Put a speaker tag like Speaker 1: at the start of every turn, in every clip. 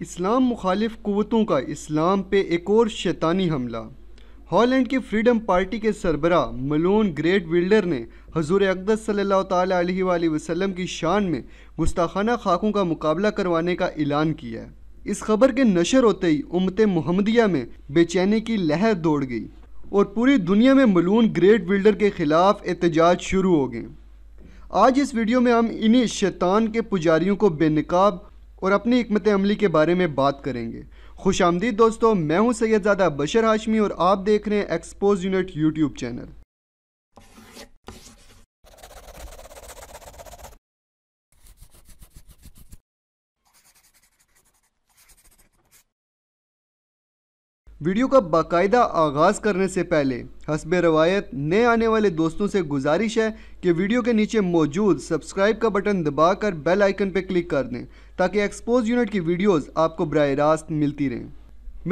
Speaker 1: اسلام مخالف قوتوں کا اسلام پہ ایک اور شیطانی حملہ ہالینڈ کی فریڈم پارٹی کے سربراہ ملون گریٹ ویلڈر نے حضور اقدس صلی اللہ تعالی علیہ وسلم کی شان میں گستاخانہ خاکوں کا مقابلہ کروانے کا اعلان کیا ہے اس خبر کے نشر ہوتے ہی امت محمدیہ میں بے چینی کی لہر دوڑ گئی اور پوری دنیا میں ملون گریٹ ویلڈر کے خلاف احتجاج شروع ہو گئے آج اس ویڈیو میں ہم انہی شیطان کے پجاریوں کو بے نقاب اور اپنی حکمت عملی کے بارے میں بات کریں گے خوش آمدید دوستو میں ہوں سید زیادہ بشر ہاشمی اور آپ دیکھ رہے ہیں expose unit YouTube channel video کا باقاعدہ آغاز کرنے سے پہلے حسب روایت نئے آنے والے دوستوں سے گزارش ہے کہ ویڈیو کے نیچے موجود سبسکرائب کا بٹن دبا کر بیل آئیکن پہ کلک کر دیں تاکہ ایکسپوز یونٹ کی ویڈیوز آپ کو براہ راست ملتی رہیں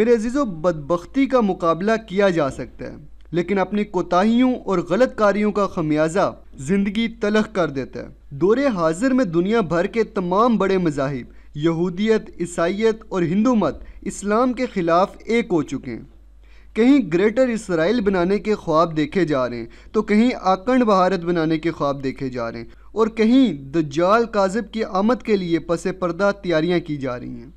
Speaker 1: میرے عزیز و بدبختی کا مقابلہ کیا جا سکتا ہے لیکن اپنی کوتاہیوں اور غلط کاریوں کا خمیازہ زندگی تلخ کر دیتا ہے دور حاضر میں دنیا بھر کے تمام بڑے مذاہب یہودیت عیسائیت اور ہندو مت اسلام کے خلاف ایک ہو چکے ہیں کہیں گریٹر اسرائیل بنانے کے خواب دیکھے جا رہے ہیں تو کہیں آکنڈ بھارت بنانے کے خواب دیکھے جا رہے ہیں اور کہیں دجال کاذب کی آمد کے لیے پس پردہ تیاریاں کی جا رہی ہیں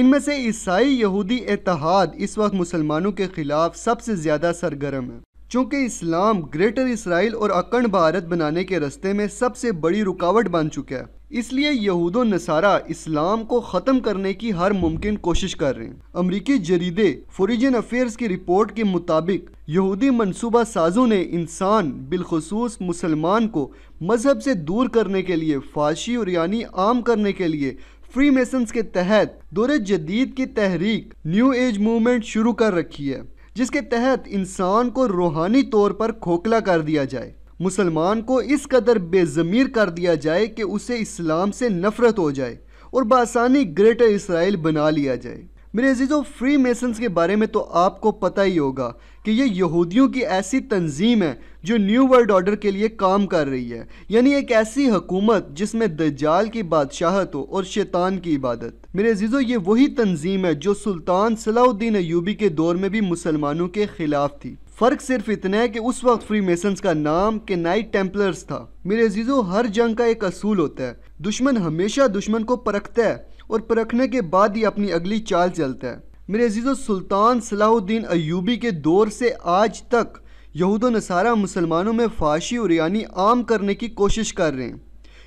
Speaker 1: ان میں سے عیسائی یہودی اتحاد اس وقت مسلمانوں کے خلاف سب سے زیادہ سرگرم ہے چونکہ اسلام گریٹر اسرائیل اور اکنڈ بھارت بنانے کے رستے میں سب سے بڑی رکاوٹ بن چکا ہے اس لیے یہود و نصارہ اسلام کو ختم کرنے کی ہر ممکن کوشش کر رہے ہیں امریکی جریدے فوریجن افیرز کی رپورٹ کے مطابق یہودی منصوبہ سازوں نے انسان بالخصوص مسلمان کو مذہب سے دور کرنے کے لیے فاشی اور یعنی عام کرنے کے لیے فری میسنز کے تحت دور جدید کی تحریک نیو ایج موومنٹ شروع کر رکھی ہے جس کے تحت انسان کو روحانی طور پر کھوکھلا کر دیا جائے مسلمان کو اس قدر بے ضمیر کر دیا جائے کہ اسے اسلام سے نفرت ہو جائے اور بآسانی گریٹر اسرائیل بنا لیا جائے میرے عزیزو فری میسنز کے بارے میں تو آپ کو پتہ ہی ہوگا کہ یہ یہودیوں کی ایسی تنظیم ہے جو نیو ورلڈ آرڈر کے لیے کام کر رہی ہے یعنی ایک ایسی حکومت جس میں دجال کی بادشاہت ہو اور شیطان کی عبادت میرے عزیزو یہ وہی تنظیم ہے جو سلطان صلاح الدین ایوبی کے دور میں بھی مسلمانوں کے خلاف تھی فرق صرف اتنا ہے کہ اس وقت فری میسنز کا نام کہ نائٹ ٹیمپلرز تھا میرے عزیزو ہر جنگ کا ایک اصول ہوتا ہے دشمن ہمیشہ دشمن کو پرکھتا ہے اور پرکھنے کے بعد ہی اپنی اگلی چال چلتا ہے میرے عزیز و سلطان صلاح الدین ایوبی کے دور سے آج تک یہود و نصارہ مسلمانوں میں فاشی اور یعنی عام کرنے کی کوشش کر رہے ہیں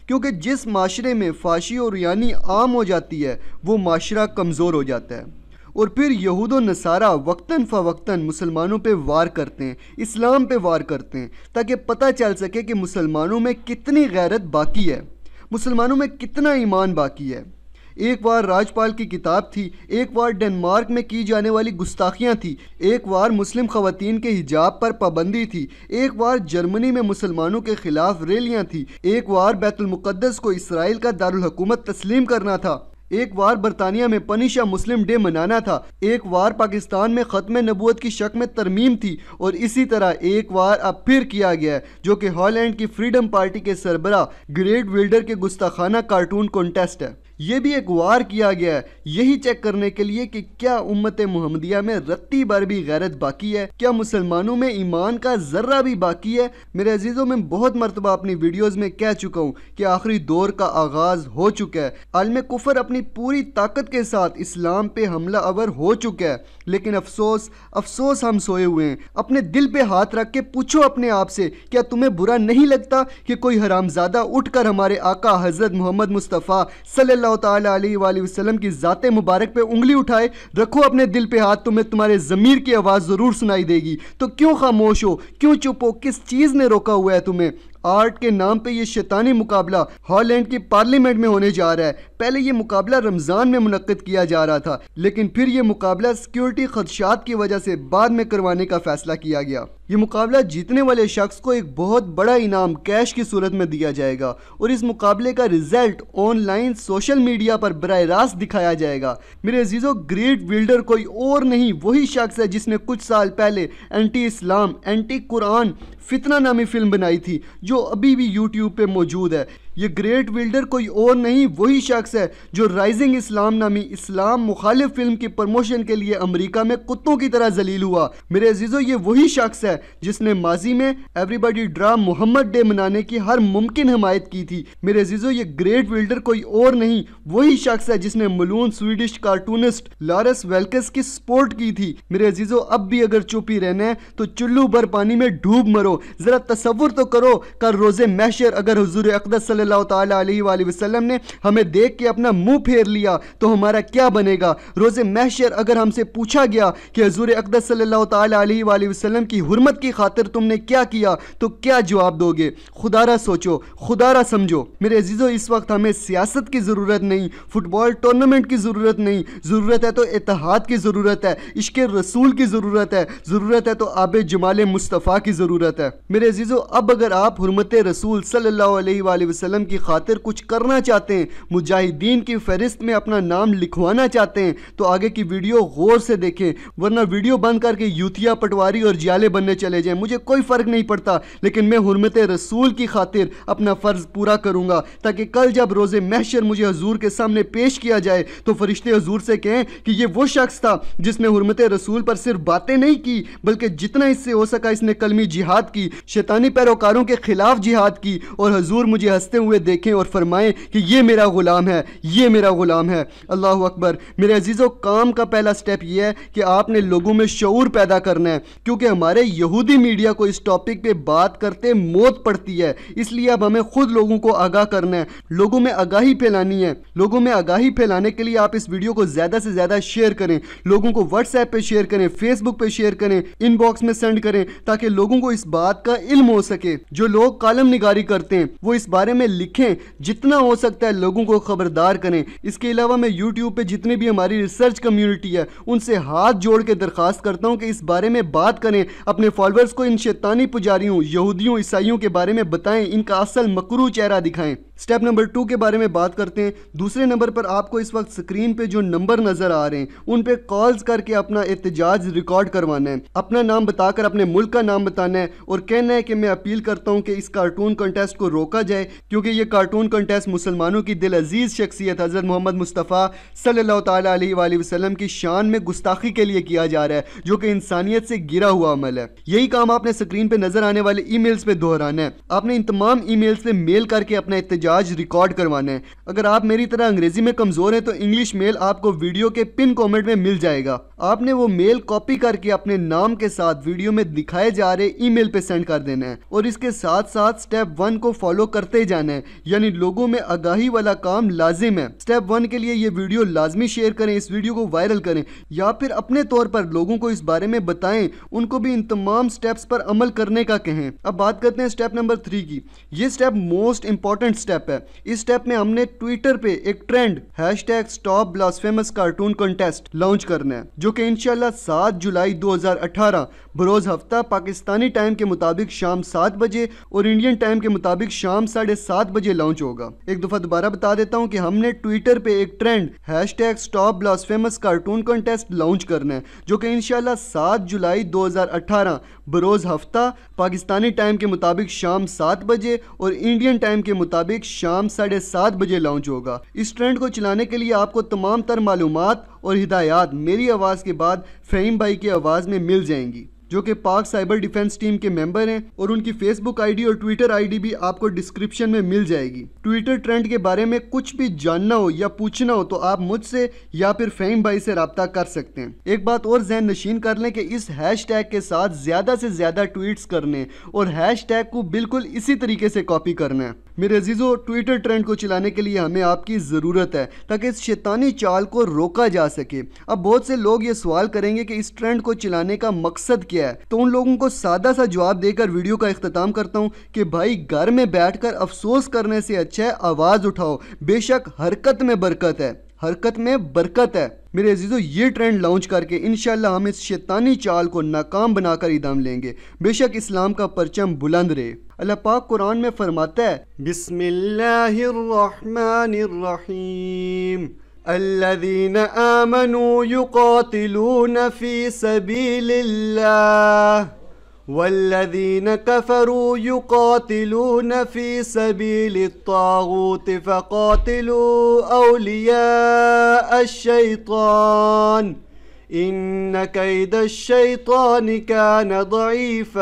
Speaker 1: کیونکہ جس معاشرے میں فاشی اور یعنی عام ہو جاتی ہے وہ معاشرہ کمزور ہو جاتا ہے اور پھر یہود و نصارہ وقتاً فوقتاً مسلمانوں پہ وار کرتے ہیں اسلام پہ وار کرتے ہیں تاکہ پتہ چل سکے کہ مسلمانوں میں کتنی غیرت باقی ہے مسلمانوں میں کتنا ایمان باقی ہے ایک بار راج پال کی کتاب تھی ایک بار ڈنمارک میں کی جانے والی گستاخیاں تھی ایک بار مسلم خواتین کے حجاب پر پابندی تھی ایک بار جرمنی میں مسلمانوں کے خلاف ریلیاں تھی ایک بار بیت المقدس کو اسرائیل کا دارالحکومت تسلیم کرنا تھا ایک بار برطانیہ میں پنشا مسلم ڈے منانا تھا ایک بار پاکستان میں ختم نبوت کی شک میں ترمیم تھی اور اسی طرح ایک بار اب پھر کیا گیا ہے جو کہ ہالینڈ کی فریڈم پارٹی کے سربراہ گریڈ ویلڈر کے گستاخانہ کارٹون کنٹیسٹ ہے یہ بھی ایک وار کیا گیا ہے یہی چیک کرنے کے لیے کہ کیا امت محمدیہ میں رتی بار بھی غیرت باقی ہے کیا مسلمانوں میں ایمان کا ذرہ بھی باقی ہے میرے عزیزوں میں بہت مرتبہ اپنی ویڈیوز میں کہہ چکا ہوں کہ آخری دور کا آغاز ہو چکا ہے عالم کفر اپنی پوری طاقت کے ساتھ اسلام پہ حملہ آور ہو چکا ہے لیکن افسوس افسوس ہم سوئے ہوئے ہیں اپنے دل پہ ہاتھ رکھ کے پوچھو اپنے آپ سے کیا تمہیں برا نہیں لگتا کہ کوئی حرام زادہ اٹھ کر ہمارے آقا حضرت محمد مصطفیٰ صلی اللہ تعالیٰ علیہ وسلم کی ذات ذات مبارک پہ انگلی اٹھائے رکھو اپنے دل پہ ہاتھ تمہیں تمہارے ضمیر کی آواز ضرور سنائی دے گی تو کیوں خاموش ہو کیوں چپو کس چیز نے روکا ہوا ہے تمہیں آرٹ کے نام پہ یہ شیطانی مقابلہ ہالینڈ کی پارلیمنٹ میں ہونے جا رہا ہے پہلے یہ مقابلہ رمضان میں منعقد کیا جا رہا تھا لیکن پھر یہ مقابلہ سیکیورٹی خدشات کی وجہ سے بعد میں کروانے کا فیصلہ کیا گیا یہ مقابلہ جیتنے والے شخص کو ایک بہت بڑا انعام کیش کی صورت میں دیا جائے گا اور اس مقابلے کا result online social media پر براہ راست دکھایا جائے گا میرے عزیزو گریٹ ویلڈر کوئی اور نہیں وہی شخص ہے جس نے کچھ سال پہلے انٹی اسلام انٹی قرآن فتنہ نامی فلم بنائی تھی جو جو ابھی بھی یوٹیوب پہ موجود ہے یہ گریٹ ولڈر کوئی اور نہیں وہی شخص ہے جو رائزنگ اسلام نامی اسلام مخالف فلم کی پروموشن کے لیے امریکہ میں کتوں کی طرح ذلیل ہوا میرے عزیزو یہ وہی شخص ہے جس نے ماضی میں ایوری ڈرا محمد ڈے منانے کی ہر ممکن حمایت کی تھی میرے عزیزو یہ گریٹ ولڈر کوئی اور نہیں وہی شخص ہے جس نے ملون سویڈش کارٹونسٹ لارس ویلکس کی سپورٹ کی تھی میرے عزیزو اب بھی اگر چوپی رہنا ہے تو چلو بھر پانی میں ڈھوب مرو ذرا تصور تو کرو کر روزے محشر اگر حضور صلی اللہ تعالیٰ علیہ وآلہ وسلم نے ہمیں دیکھ کے اپنا منہ پھیر لیا تو ہمارا کیا بنے گا روز محشر اگر ہم سے پوچھا گیا کہ حضور اقدس صلی اللہ تعالیٰ علیہ وآلہ وسلم کی حرمت کی خاطر تم نے کیا کیا تو کیا جواب دو گے میرے عزیزو اس وقت ہمیں سیاست کی ضرورت نہیں فٹ بال ٹورنامنٹ کی ضرورت نہیں ضرورت ہے تو اتحاد کی ضرورت ہے عشق رسول کی ضرورت ہے ضرورت ہے تو آب جمال مصطفیٰ کی ضرورت ہے میرے عزیزو اب اگر آپ حرمت رسول صلی اللہ علیہ وآلہ وسلم وسلم کی خاطر کچھ کرنا چاہتے ہیں مجاہدین کی فہرست میں اپنا نام لکھوانا چاہتے ہیں تو آگے کی ویڈیو غور سے دیکھیں ورنہ ویڈیو بند کر کے پٹواری اور جیالے بننے چلے جائیں مجھے کوئی فرق نہیں پڑتا لیکن میں حرمت رسول کی خاطر اپنا فرض پورا کروں گا تاکہ کل جب روز محشر مجھے حضور کے سامنے پیش کیا جائے تو فرشتے حضور سے کہیں کہ یہ وہ شخص تھا جس نے حرمت رسول پر صرف باتیں نہیں کی بلکہ جتنا اس سے ہو سکا اس نے کلمی جہاد کی شیطانی پیروکاروں کے خلاف جہاد کی اور حضور مجھے ہنستے ہوئے دیکھیں اور فرمائیں کہ یہ میرا غلام ہے یہ میرا غلام ہے اللہ اکبر میرے عزیز و کام کا پہلا سٹیپ یہ ہے کہ آپ نے لوگوں میں شعور پیدا کرنا ہے کیونکہ ہمارے یہودی میڈیا کو اس ٹاپک پہ بات کرتے موت پڑتی ہے اس لیے اب ہمیں خود لوگوں کو آگاہ کرنا ہے لوگوں میں آگاہی پھیلانی ہے لوگوں میں آگاہی پھیلانے کے لیے آپ اس ویڈیو کو زیادہ سے زیادہ شیئر کریں لوگوں کو واٹس ایپ پہ شیئر کریں فیس بک پہ شیئر کریں ان باکس میں سینڈ کریں تاکہ لوگوں کو اس بات کا علم ہو سکے جو لوگ کالم نگاری کرتے ہیں وہ اس بارے میں لکھیں جتنا ہو سکتا ہے لوگوں کو خبردار کریں اس کے علاوہ میں یوٹیوب پہ جتنے بھی ہماری ریسرچ کمیونٹی ہے ان سے ہاتھ جوڑ کے درخواست کرتا ہوں کہ اس بارے میں بات کریں اپنے فالورز کو ان شیطانی پجاریوں یہودیوں عیسائیوں کے بارے میں بتائیں ان کا اصل مکرو چہرہ دکھائیں سٹیپ نمبر ٹو کے بارے میں بات کرتے ہیں دوسرے نمبر پر آپ کو اس وقت سکرین پہ جو نمبر نظر آ رہے ہیں ان پہ کالز کر کے اپنا احتجاج ریکارڈ کروانا ہے اپنا نام بتا کر اپنے ملک کا نام بتانا ہے اور کہنا ہے کہ میں اپیل کرتا ہوں کہ اس کارٹون کنٹیسٹ کو روکا جائے کیونکہ یہ کارٹون کنٹیسٹ مسلمانوں کی دل عزیز شخصیت حضرت محمد مصطفیٰ صلی اللہ تعالیٰ علیہ وسلم کی شان میں گستاخی کے لیے کیا جا رہا ہے جو کہ انسانیت سے گرا ہوا عمل ہے یہی کام آپ نے سکرین پہ نظر آنے والے ای میلز پہ دہرانا ہے آپ نے ان تمام ای میلز پہ میل کر کے اپنا احتجاج مہراج ریکارڈ کروانا ہے اگر آپ میری طرح انگریزی میں کمزور ہیں تو انگلیش میل آپ کو ویڈیو کے پن کومنٹ میں مل جائے گا آپ نے وہ میل کاپی کر کے اپنے نام کے ساتھ ویڈیو میں دکھائے جا رہے ای میل پہ سینڈ کر دینا ہے اور اس کے ساتھ ساتھ سٹیپ ون کو فالو کرتے جانا ہے یعنی لوگوں میں اگاہی والا کام لازم ہے سٹیپ ون کے لیے یہ ویڈیو لازمی شیئر کریں اس ویڈیو کو وائرل کریں یا پھر اپنے طور پر لوگوں کو اس بارے میں بتائیں ان کو بھی ان تمام سٹیپس پر عمل کرنے کا کہیں اب بات کرتے ہیں سٹیپ نمبر تھری کی یہ سٹیپ موسٹ امپورٹنٹ سٹیپ ہے اس سٹیپ میں ہم نے ٹویٹر پہ ایک trend hashtag stop blasphemous cartoon contest launch کرنا ہے جو کہ انشاءاللہ سات جولائی دوہزار اٹھارہ بروز ہفتہ پاکستانی ٹائم کے مطابق شام سات بجے اور انڈین ٹائم کے مطابق شام ساڑھے سات بجے لانچ ہوگا ایک دفعہ دوبارہ بتا دیتا ہوں کہ ہم نے ٹویٹر پہ ایک trend hashtag stop blasphemous cartoon contest launch کرنا ہے جو کہ انشاءاللہ سات جولائی دوہزار اٹھارہ بروز ہفتہ پاکستانی ٹائم کے مطابق شام سات بجے اور انڈین ٹائم کے مطابق شام ساڑھے سات بجے لانچ ہوگا اس ٹرینڈ کو چلانے کے لیے آپ کو تمام تر معلومات اور ہدایات میری آواز کے بعد فہیم بھائی کی آواز میں مل جائیں گی جو کہ پاک سائبر ڈیفنس ٹیم کے ممبر ہیں اور ان کی فیس بک آئی ڈی اور ٹویٹر آئی ڈی بھی آپ کو ڈسکرپشن میں مل جائے گی ٹویٹر ٹرینڈ کے بارے میں کچھ بھی جاننا ہو یا پوچھنا ہو تو آپ مجھ سے یا پھر فہم بھائی سے رابطہ کر سکتے ہیں ایک بات اور ذہن نشین کر لیں کہ اس ہیش ٹیگ کے ساتھ زیادہ سے زیادہ ٹویٹس کرنے اور ہیش ٹیگ کو بالکل اسی طریقے سے کاپی کرنا ہے میرے عزیز و ٹویٹر ٹرینڈ کو چلانے کے لیے ہمیں آپ کی ضرورت ہے تاکہ اس شیطانی چال کو روکا جا سکے اب بہت سے لوگ یہ سوال کریں گے کہ اس ٹرینڈ کو چلانے کا مقصد کیا ہے تو ان لوگوں کو سادہ سا جواب دے کر ویڈیو کا اختتام کرتا ہوں کہ بھائی گھر میں بیٹھ کر افسوس کرنے سے اچھا ہے آواز اٹھاؤ بے شک حرکت میں برکت ہے حرکت میں برکت ہے میرے عزیزو یہ ٹرینڈ لانچ کر کے انشاءاللہ ہم اس شیطانی چال کو ناکام بنا کر ادام لیں گے بے شک اسلام کا پرچم بلند رہے اللہ پاک قرآن میں فرماتا ہے بسم اللہ الرحمن الرحیم آمنوا والذين كفروا يقاتلون في سبيل الطاغوت فقاتلوا أولياء الشيطان ان قید شی كان نیف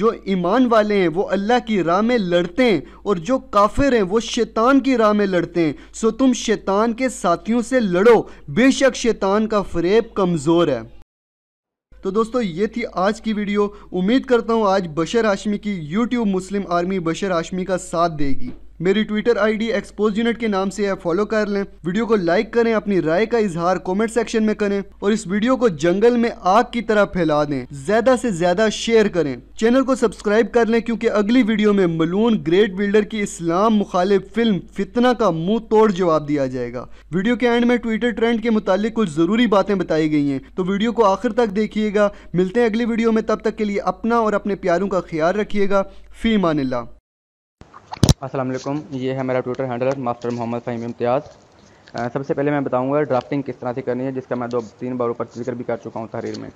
Speaker 1: جو ایمان والے ہیں وہ اللہ کی راہ میں لڑتے ہیں اور جو کافر ہیں وہ شیطان کی راہ میں لڑتے ہیں سو تم شیطان کے ساتھیوں سے لڑو بے شک شیطان کا فریب کمزور ہے تو دوستو یہ تھی آج کی ویڈیو امید کرتا ہوں آج بشر آشمی کی یوٹیوب مسلم آرمی بشر آشمی کا ساتھ دے گی میری Twitter I D expose unit کے نام سے فالو کر لیں ویڈیو کو لائک کریں اپنی رائے کا اظہار کومنٹ سیکشن میں کریں اور اس ویڈیو کو جنگل میں آگ کی طرح پھیلا دیں زیادہ سے زیادہ شیئر کریں چینل کو سبسکرائب کر لیں کیونکہ اگلی ویڈیو میں ملون گریٹ بلڈر کی اسلام مخالف فلم فتنہ کا منہ توڑ جواب دیا جائے گا ویڈیو کے اینڈ میں ٹویٹر ٹرینڈ کے متعلق کچھ ضروری باتیں بتائی گئی ہیں تو ویڈیو کو آخر تک دیکھیے گا ملتے ہیں اگلی ویڈیو میں تب تک کے لیے اپنا اور اپنے پیاروں کا خیال رکھیے گا فی مان اللہ
Speaker 2: السلام علیکم یہ ہے میرا Twitter handle master Muhammad Faheem Imtiaz سب سے پہلے میں بتاؤں گا ڈرافٹنگ کس طرح سے کرنی ہے جس کا میں دو تین بار اوپر ذکر بھی کر چکا ہوں تحریر میں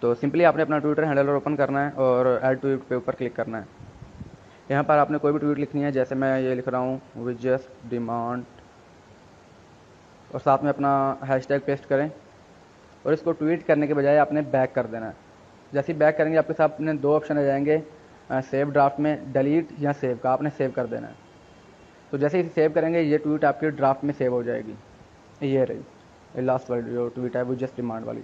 Speaker 2: تو سمپلی آپ نے اپنا ٹویٹر ہینڈل اوپن کرنا ہے اور ایڈ ٹویٹ پہ اوپر کلک کرنا ہے یہاں پر آپ نے کوئی بھی ٹویٹ لکھنی ہے جیسے میں یہ لکھ رہا ہوں وجس ڈیمانڈ اور ساتھ میں اپنا ہیش ٹیگ پیسٹ کریں اور اس کو ٹویٹ کرنے کے بجائے آپ نے بیک کر دینا ہے جیسے بیک کریں گے آپ کے ساتھ اپنے دو آپشن آ جائیں گے سیو ڈرافٹ میں ڈیلیٹ یا سیو کا آپ نے سیو کر دینا ہے تو جیسے اسے سیو کریں گے یہ ٹویٹ آپ کے ڈرافٹ میں سیو ہو جائے گی یہ رہی لاسٹ والی جو ٹویٹ ہے وہ جسٹ ڈیمانڈ والی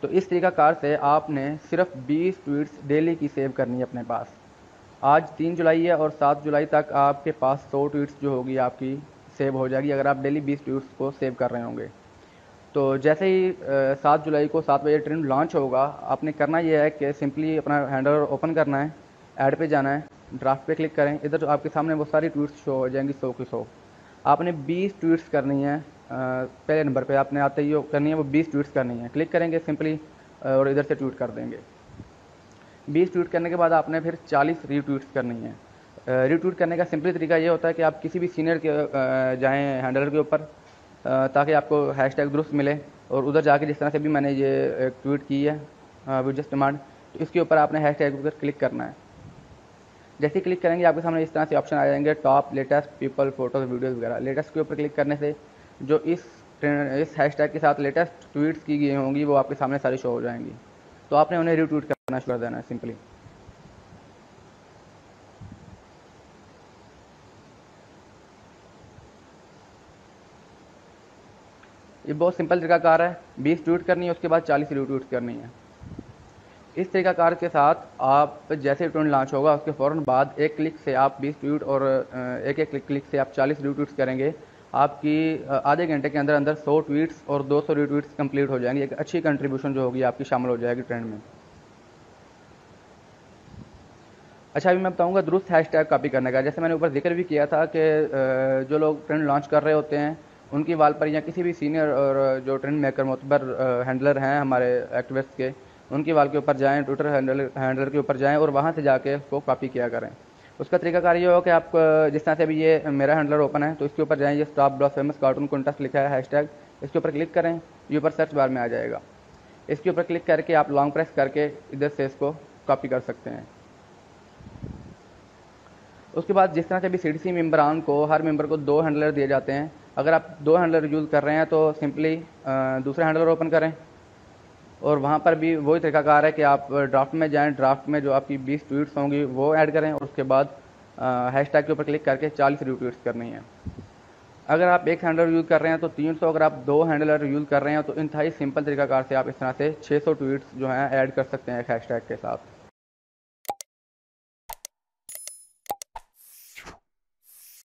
Speaker 2: تو اس طریقہ کار سے آپ نے صرف بیس ٹویٹس ڈیلی کی سیو کرنی ہے اپنے پاس آج تین جولائی ہے اور سات جولائی تک آپ کے پاس سو ٹویٹس جو ہوگی آپ کی سیو ہو جائے گی اگر آپ ڈیلی بیس ٹویٹس کو سیو کر رہے ہوں گے تو جیسے ہی سات جولائی کو سات بجے ٹرین لانچ ہوگا آپ نے کرنا یہ ہے کہ سمپلی اپنا ہینڈل اوپن کرنا ہے ایڈ پہ جانا ہے ڈرافٹ پہ کلک کریں ادھر آپ کے سامنے وہ ساری ٹویٹس شو ہو جائیں گی سو کے سو آپ نے بیس ٹویٹس کرنی ہیں پہلے نمبر پہ آپ نے آتے ہی کرنی ہے وہ بیس ٹویٹس کرنی ہیں کلک کریں گے سمپلی اور ادھر سے ٹویٹ کر دیں گے بیس ٹویٹ کرنے کے بعد آپ نے پھر چالیس ری ٹویٹس کرنی ہے ری ٹویٹ کرنے کا سمپلی طریقہ یہ ہوتا ہے کہ آپ کسی بھی سینئر کے جائیں ہینڈلر کے اوپر تاکہ آپ کو ہیش ٹیگ درست ملے اور ادھر جا کے جس طرح سے بھی میں نے یہ ٹویٹ کی ہے جسٹ ڈیمانڈ تو اس کے اوپر آپ نے ہیش ٹیگ کلک کرنا ہے جیسے کلک کریں گے آپ کے سامنے اس طرح سے آپشن آ جائیں گے top latest people photos videos وغیرہ لیٹسٹ کے اوپر کلک کرنے سے جو اس اس ہیش ٹیگ کے ساتھ لیٹسٹ ٹویٹس کی گئی ہوں گی وہ آپ کے سامنے ساری شو ہو جائیں گی تو آپ نے انہیں ری ٹویٹ کرنا شروع کر دینا ہے سمپلی یہ بہت سمپل طریقہ کار ہے بیس ٹویٹ کرنی ہے اس کے بعد چالیس ریو کرنی ہے اس طریقہ کار کے ساتھ آپ جیسے ٹرینڈ لانچ ہوگا اس کے فوراً بعد ایک کلک سے آپ بیس ٹویٹ اور ایک ایک کلک سے آپ چالیس ریو کریں گے آپ کی آدھے گھنٹے کے اندر اندر سو ٹویٹس اور دو سو ریٹویٹس ٹویٹس کمپلیٹ ہو جائیں گے ایک اچھی کنٹریبیوشن جو ہوگی آپ کی شامل ہو جائے گی ٹرینڈ میں اچھا ابھی میں بتاؤں گا درست ہیش ٹیگ کاپی کرنے کا جیسے میں نے اوپر ذکر بھی کیا تھا کہ جو لوگ ٹرینڈ لانچ کر رہے ہوتے ہیں ان کی وال پر یا کسی بھی سینئر اور جو ٹرینڈ میکر معتبر ہینڈلر ہیں ہمارے ایکٹیوسٹ کے ان کی وال کے اوپر جائیں ٹویٹر ہینڈلر کے اوپر جائیں اور وہاں سے جا کے اس کو کاپی کیا کریں اس کا طریقہ کار یہ ہو کہ آپ جس طرح سے ابھی یہ میرا ہینڈلر اوپن ہے تو اس کے اوپر جائیں یہ اسٹاپ بلاس فیمس کارٹون کو لکھا ہے ہیش ٹیگ اس کے اوپر کلک کریں یہ اوپر سرچ بار میں آ جائے گا اس کے اوپر کلک کر کے آپ لانگ پریس کر کے ادھر سے اس کو کاپی کر سکتے ہیں اس کے بعد جس طرح سے بھی سی ڈی سی ممبران کو ہر ممبر کو دو ہینڈلر دیے جاتے ہیں اگر آپ دو ہینڈلر یوز کر رہے ہیں تو سمپلی دوسرے ہینڈلر اوپن کریں اور وہاں پر بھی وہی طریقہ کار ہے کہ آپ ڈرافٹ میں جائیں ڈرافٹ میں جو آپ کی بیس ٹویٹس ہوں گی وہ ایڈ کریں اور اس کے بعد ہیش ٹیگ کے اوپر کلک کر کے چالیس ری ٹویٹس کرنی ہے اگر آپ ایک ہینڈلر یوز کر رہے ہیں تو تین سو اگر آپ دو ہینڈلر یوز کر رہے ہیں تو انتہائی سمپل طریقہ کار سے آپ اس طرح سے چھ سو ٹویٹس جو ہیں ایڈ کر سکتے ہیں ایک ہیش ٹیگ کے ساتھ